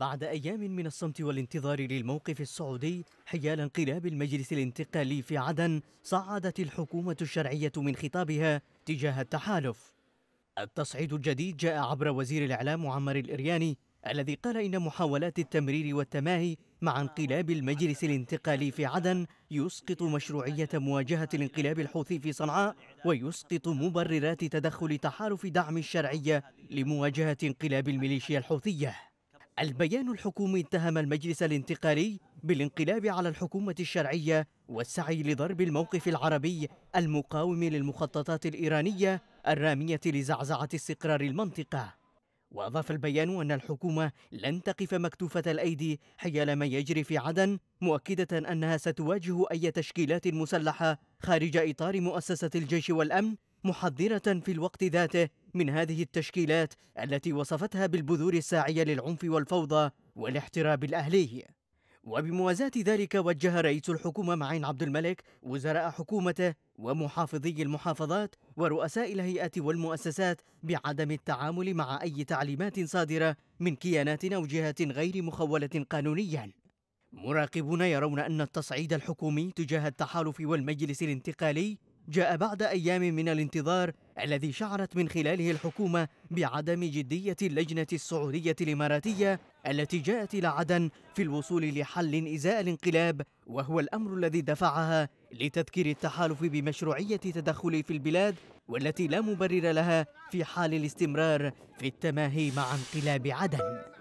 بعد أيام من الصمت والانتظار للموقف السعودي حيال انقلاب المجلس الانتقالي في عدن صعدت الحكومة الشرعية من خطابها تجاه التحالف التصعيد الجديد جاء عبر وزير الإعلام معمر الإرياني الذي قال إن محاولات التمرير والتماهي مع انقلاب المجلس الانتقالي في عدن يسقط مشروعية مواجهة الانقلاب الحوثي في صنعاء ويسقط مبررات تدخل تحالف دعم الشرعية لمواجهة انقلاب الميليشيا الحوثية البيان الحكومي اتهم المجلس الانتقالي بالانقلاب على الحكومة الشرعية والسعي لضرب الموقف العربي المقاوم للمخططات الإيرانية الرامية لزعزعة استقرار المنطقة وأضاف البيان أن الحكومة لن تقف مكتوفة الأيدي حيال ما يجري في عدن مؤكدة أنها ستواجه أي تشكيلات مسلحة خارج إطار مؤسسة الجيش والأمن محذرة في الوقت ذاته من هذه التشكيلات التي وصفتها بالبذور الساعية للعنف والفوضى والاحتراب الأهلي وبموازاة ذلك وجه رئيس الحكومة معين عبد الملك وزراء حكومته ومحافظي المحافظات ورؤساء الهيئات والمؤسسات بعدم التعامل مع أي تعليمات صادرة من كيانات أو جهات غير مخولة قانونياً مراقبون يرون أن التصعيد الحكومي تجاه التحالف والمجلس الانتقالي جاء بعد أيام من الانتظار الذي شعرت من خلاله الحكومة بعدم جدية اللجنة السعودية الإماراتية التي جاءت إلى عدن في الوصول لحل إزاء الانقلاب وهو الأمر الذي دفعها لتذكير التحالف بمشروعية تدخل في البلاد والتي لا مبرر لها في حال الاستمرار في التماهي مع انقلاب عدن